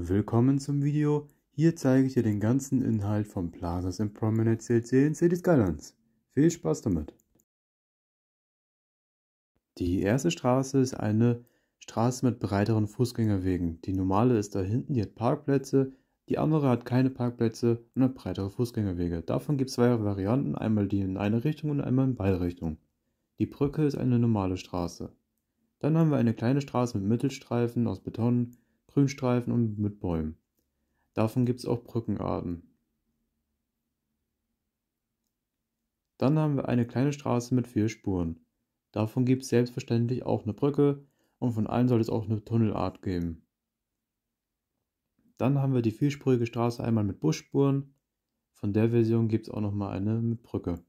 Willkommen zum Video. Hier zeige ich dir den ganzen Inhalt von Plazas in Prominent CLC in Cities Skylines. Viel Spaß damit! Die erste Straße ist eine Straße mit breiteren Fußgängerwegen. Die normale ist da hinten, die hat Parkplätze, die andere hat keine Parkplätze und hat breitere Fußgängerwege. Davon gibt es zwei Varianten, einmal die in eine Richtung und einmal in beide Richtungen. Die Brücke ist eine normale Straße. Dann haben wir eine kleine Straße mit Mittelstreifen aus Beton, Grünstreifen und mit Bäumen. Davon gibt es auch Brückenarten. Dann haben wir eine kleine Straße mit vier Spuren. Davon gibt es selbstverständlich auch eine Brücke und von allen soll es auch eine Tunnelart geben. Dann haben wir die vierspurige Straße einmal mit Busspuren. Von der Version gibt es auch nochmal eine mit Brücke.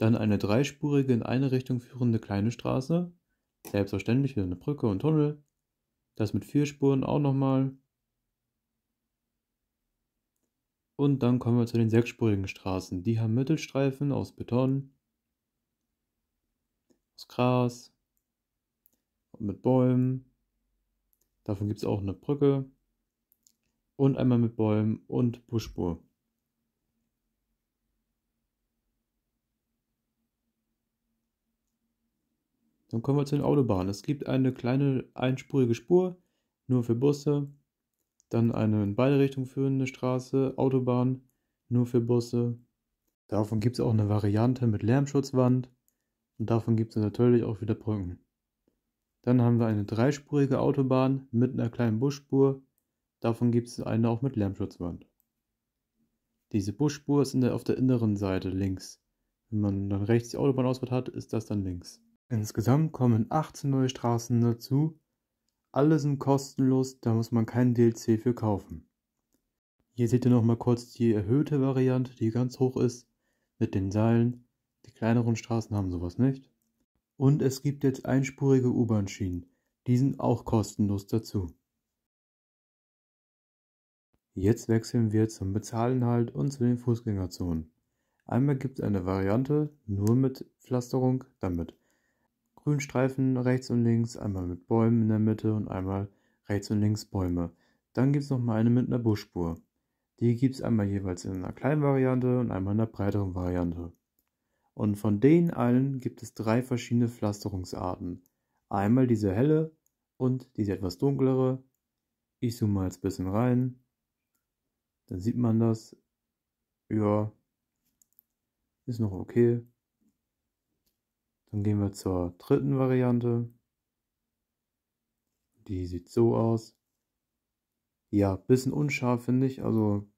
Dann eine dreispurige in eine Richtung führende kleine Straße. Selbstverständlich wieder eine Brücke und Tunnel. Das mit vier Spuren auch nochmal. Und dann kommen wir zu den sechsspurigen Straßen. Die haben Mittelstreifen aus Beton, aus Gras und mit Bäumen. Davon gibt es auch eine Brücke und einmal mit Bäumen und Busspur. Dann kommen wir zu den Autobahnen. Es gibt eine kleine einspurige Spur, nur für Busse. Dann eine in beide Richtungen führende Straße, Autobahn, nur für Busse. Davon gibt es auch eine Variante mit Lärmschutzwand. Und davon gibt es natürlich auch wieder Brücken. Dann haben wir eine dreispurige Autobahn mit einer kleinen Busspur. Davon gibt es eine auch mit Lärmschutzwand. Diese Busspur ist der, auf der inneren Seite links. Wenn man dann rechts die Autobahnausfahrt hat, ist das dann links. Insgesamt kommen 18 neue Straßen dazu, alle sind kostenlos, da muss man keinen DLC für kaufen. Hier seht ihr nochmal kurz die erhöhte Variante, die ganz hoch ist, mit den Seilen. Die kleineren Straßen haben sowas nicht. Und es gibt jetzt einspurige U-Bahn-Schienen, die sind auch kostenlos dazu. Jetzt wechseln wir zum Bezahlenhalt und zu den Fußgängerzonen. Einmal gibt es eine Variante nur mit Pflasterung damit. Grünstreifen rechts und links, einmal mit Bäumen in der Mitte und einmal rechts und links Bäume. Dann gibt es nochmal eine mit einer Busspur. Die gibt es einmal jeweils in einer kleinen Variante und einmal in einer breiteren Variante. Und von denen allen gibt es drei verschiedene Pflasterungsarten. Einmal diese helle und diese etwas dunklere. Ich zoome mal ein bisschen rein. Dann sieht man das. Ja, ist noch okay. Dann gehen wir zur dritten Variante. Die sieht so aus. Ja, bisschen unscharf finde ich. Also,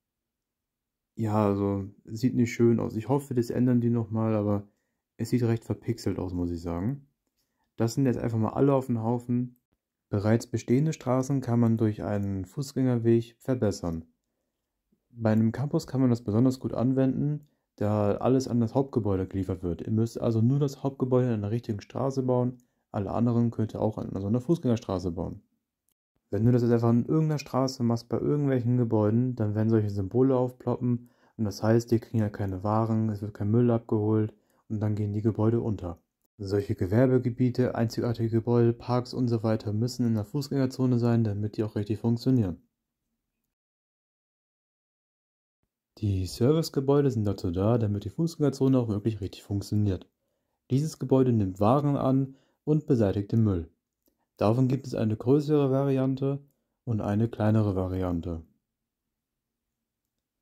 ja, also sieht nicht schön aus. Ich hoffe, das ändern die nochmal, aber es sieht recht verpixelt aus, muss ich sagen. Das sind jetzt einfach mal alle auf den Haufen. Bereits bestehende Straßen kann man durch einen Fußgängerweg verbessern. Bei einem Campus kann man das besonders gut anwenden, da alles an das Hauptgebäude geliefert wird. Ihr müsst also nur das Hauptgebäude an der richtigen Straße bauen. Alle anderen könnt ihr auch an so einer Fußgängerstraße bauen. Wenn du das jetzt einfach an irgendeiner Straße machst, bei irgendwelchen Gebäuden, dann werden solche Symbole aufploppen und das heißt, die kriegen ja keine Waren, es wird kein Müll abgeholt und dann gehen die Gebäude unter. Solche Gewerbegebiete, einzigartige Gebäude, Parks und so weiter müssen in der Fußgängerzone sein, damit die auch richtig funktionieren. Die Servicegebäude sind dazu da, damit die Fußgängerzone auch wirklich richtig funktioniert. Dieses Gebäude nimmt Waren an und beseitigt den Müll. Davon gibt es eine größere Variante und eine kleinere Variante.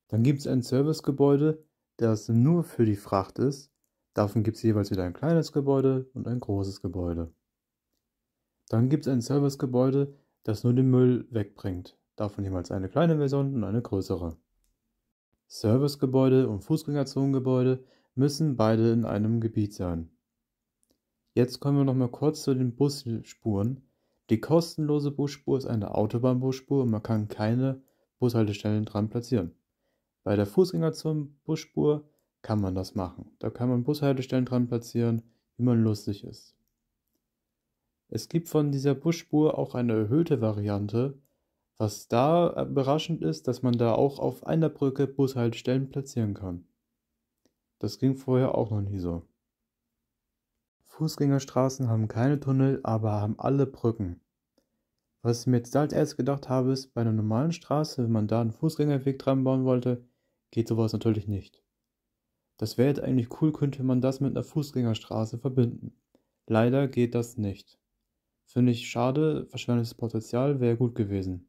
Dann gibt es ein Servicegebäude, das nur für die Fracht ist. Davon gibt es jeweils wieder ein kleines Gebäude und ein großes Gebäude. Dann gibt es ein Servicegebäude, das nur den Müll wegbringt. Davon jeweils eine kleine Version und eine größere. Servicegebäude und Fußgängerzonengebäude müssen beide in einem Gebiet sein. Jetzt kommen wir noch mal kurz zu den Busspuren. Die kostenlose Busspur ist eine Autobahnbusspur und man kann keine Bushaltestellen dran platzieren. Bei der Fußgängerzonenbusspur kann man das machen. Da kann man Bushaltestellen dran platzieren, wie man lustig ist. Es gibt von dieser Busspur auch eine erhöhte Variante, was da überraschend ist, dass man da auch auf einer Brücke Bushaltestellen platzieren kann. Das ging vorher auch noch nie so. Fußgängerstraßen haben keine Tunnel, aber haben alle Brücken. Was ich mir jetzt als erstes gedacht habe, ist, bei einer normalen Straße, wenn man da einen Fußgängerweg dran bauen wollte, geht sowas natürlich nicht. Das wäre jetzt eigentlich cool, könnte man das mit einer Fußgängerstraße verbinden. Leider geht das nicht. Finde ich schade, verschwendetes Potenzial wäre gut gewesen.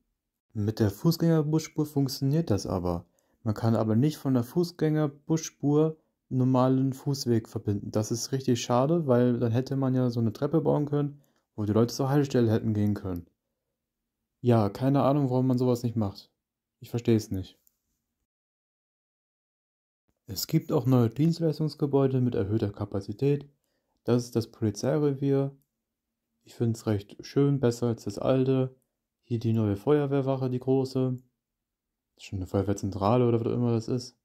Mit der Fußgängerbusspur funktioniert das aber. Man kann aber nicht von der Fußgängerbusspur normalen Fußweg verbinden. Das ist richtig schade, weil dann hätte man ja so eine Treppe bauen können, wo die Leute zur Haltestelle hätten gehen können. Ja, keine Ahnung, warum man sowas nicht macht. Ich verstehe es nicht. Es gibt auch neue Dienstleistungsgebäude mit erhöhter Kapazität. Das ist das Polizeirevier. Ich finde es recht schön, besser als das alte. Hier die neue Feuerwehrwache, die große. Ist Schon eine Feuerwehrzentrale oder was auch immer das ist.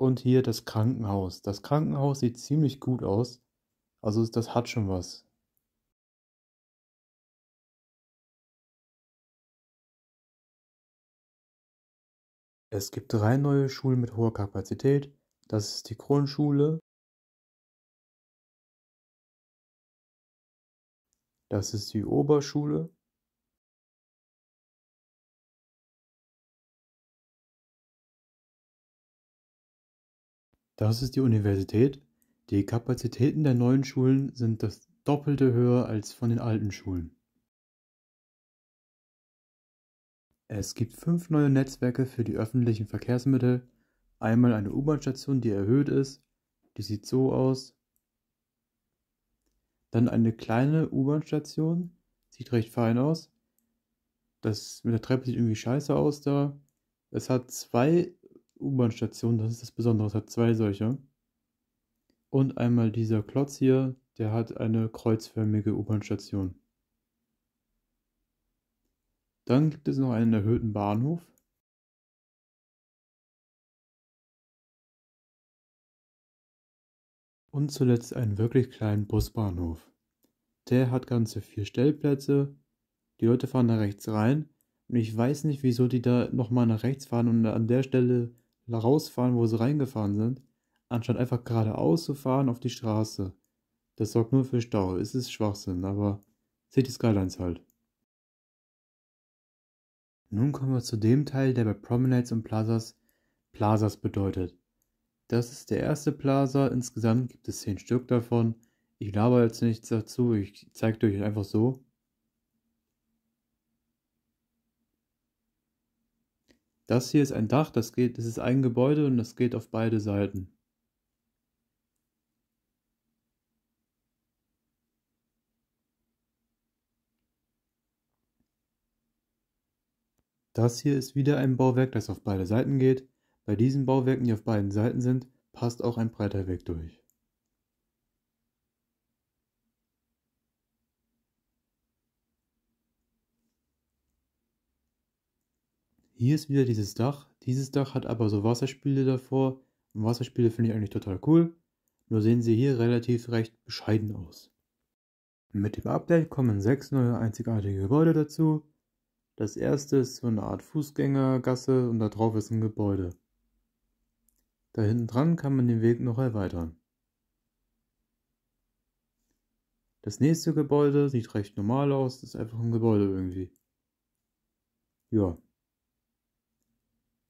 Und hier das Krankenhaus. Das Krankenhaus sieht ziemlich gut aus. Also das hat schon was. Es gibt drei neue Schulen mit hoher Kapazität. Das ist die Grundschule, Das ist die Oberschule. Das ist die Universität. Die Kapazitäten der neuen Schulen sind das Doppelte höher als von den alten Schulen. Es gibt fünf neue Netzwerke für die öffentlichen Verkehrsmittel. Einmal eine U-Bahn-Station, die erhöht ist. Die sieht so aus. Dann eine kleine U-Bahn-Station. Sieht recht fein aus. Das mit der Treppe sieht irgendwie scheiße aus da. Es hat zwei U-Bahn-Stationen, das ist das Besondere. Es hat zwei solche. Und einmal dieser Klotz hier, der hat eine kreuzförmige U-Bahn-Station. Dann gibt es noch einen erhöhten Bahnhof. und zuletzt einen wirklich kleinen Busbahnhof. Der hat ganze vier Stellplätze. Die Leute fahren da rechts rein. Und ich weiß nicht, wieso die da nochmal nach rechts fahren und an der Stelle rausfahren, wo sie reingefahren sind, anstatt einfach geradeaus zu fahren auf die Straße. Das sorgt nur für Stau. Es ist Schwachsinn, aber seht die Skylines halt. Nun kommen wir zu dem Teil, der bei Promenades und Plazas Plazas bedeutet. Das ist der erste Plaza. Insgesamt gibt es 10 Stück davon. Ich laber jetzt nichts dazu. Ich zeige euch einfach so. Das hier ist ein Dach, das geht, das ist ein Gebäude und das geht auf beide Seiten. Das hier ist wieder ein Bauwerk, das auf beide Seiten geht. Bei diesen Bauwerken, die auf beiden Seiten sind, passt auch ein breiter Weg durch. Hier ist wieder dieses Dach. Dieses Dach hat aber so Wasserspiele davor. Und Wasserspiele finde ich eigentlich total cool. Nur sehen sie hier relativ recht bescheiden aus. Mit dem Update kommen sechs neue einzigartige Gebäude dazu. Das erste ist so eine Art Fußgängergasse und da drauf ist ein Gebäude. Da hinten dran kann man den Weg noch erweitern. Das nächste Gebäude sieht recht normal aus, das ist einfach ein Gebäude irgendwie. Ja.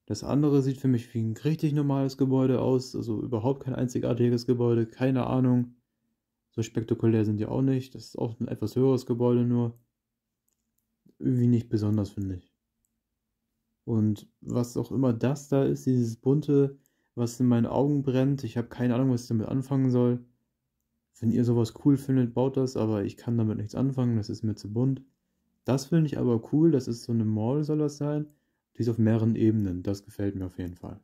Das andere sieht für mich wie ein richtig normales Gebäude aus, also überhaupt kein einzigartiges Gebäude, keine Ahnung. So spektakulär sind die auch nicht, das ist auch ein etwas höheres Gebäude nur. Irgendwie nicht besonders, finde ich. Und was auch immer das da ist, dieses bunte, was in meinen Augen brennt. Ich habe keine Ahnung, was ich damit anfangen soll. Wenn ihr sowas cool findet, baut das, aber ich kann damit nichts anfangen, das ist mir zu bunt. Das finde ich aber cool, das ist so eine Mall, soll das sein. Die ist auf mehreren Ebenen, das gefällt mir auf jeden Fall.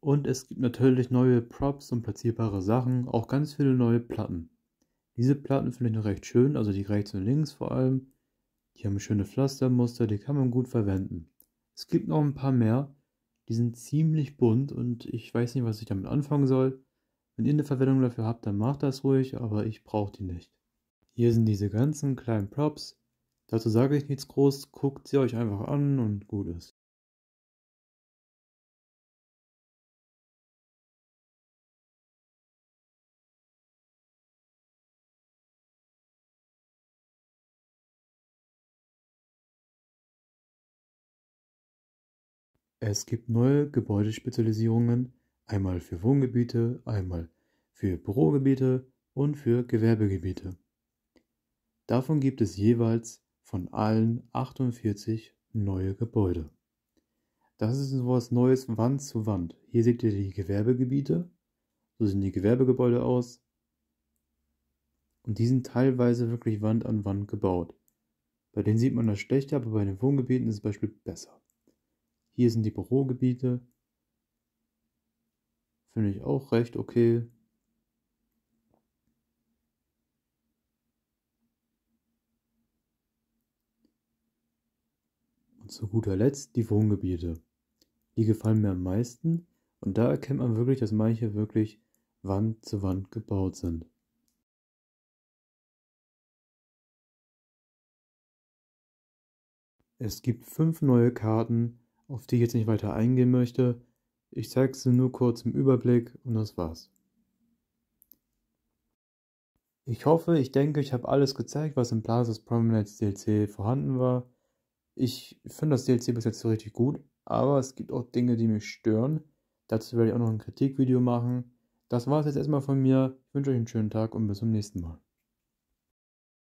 Und es gibt natürlich neue Props und platzierbare Sachen, auch ganz viele neue Platten. Diese Platten finde ich noch recht schön, also die rechts und links vor allem. Die haben schöne Pflastermuster, die kann man gut verwenden. Es gibt noch ein paar mehr. Die sind ziemlich bunt und ich weiß nicht, was ich damit anfangen soll. Wenn ihr eine Verwendung dafür habt, dann macht das ruhig, aber ich brauche die nicht. Hier sind diese ganzen kleinen Props. Dazu sage ich nichts groß, guckt sie euch einfach an und gut ist. Es gibt neue Gebäudespezialisierungen, einmal für Wohngebiete, einmal für Bürogebiete und für Gewerbegebiete. Davon gibt es jeweils von allen 48 neue Gebäude. Das ist so Neues Wand zu Wand. Hier seht ihr die Gewerbegebiete. So sehen die Gewerbegebäude aus. Und die sind teilweise wirklich Wand an Wand gebaut. Bei denen sieht man das schlechter, aber bei den Wohngebieten ist es beispielsweise besser. Hier sind die Bürogebiete. Finde ich auch recht okay. Und zu guter Letzt die Wohngebiete. Die gefallen mir am meisten und da erkennt man wirklich, dass manche wirklich Wand zu Wand gebaut sind. Es gibt fünf neue Karten auf die ich jetzt nicht weiter eingehen möchte. Ich zeige sie nur kurz im Überblick und das war's. Ich hoffe, ich denke, ich habe alles gezeigt, was im Plaza's Promenades DLC vorhanden war. Ich finde das DLC bis jetzt so richtig gut, aber es gibt auch Dinge, die mich stören. Dazu werde ich auch noch ein Kritikvideo machen. Das war es jetzt erstmal von mir. Ich wünsche euch einen schönen Tag und bis zum nächsten Mal.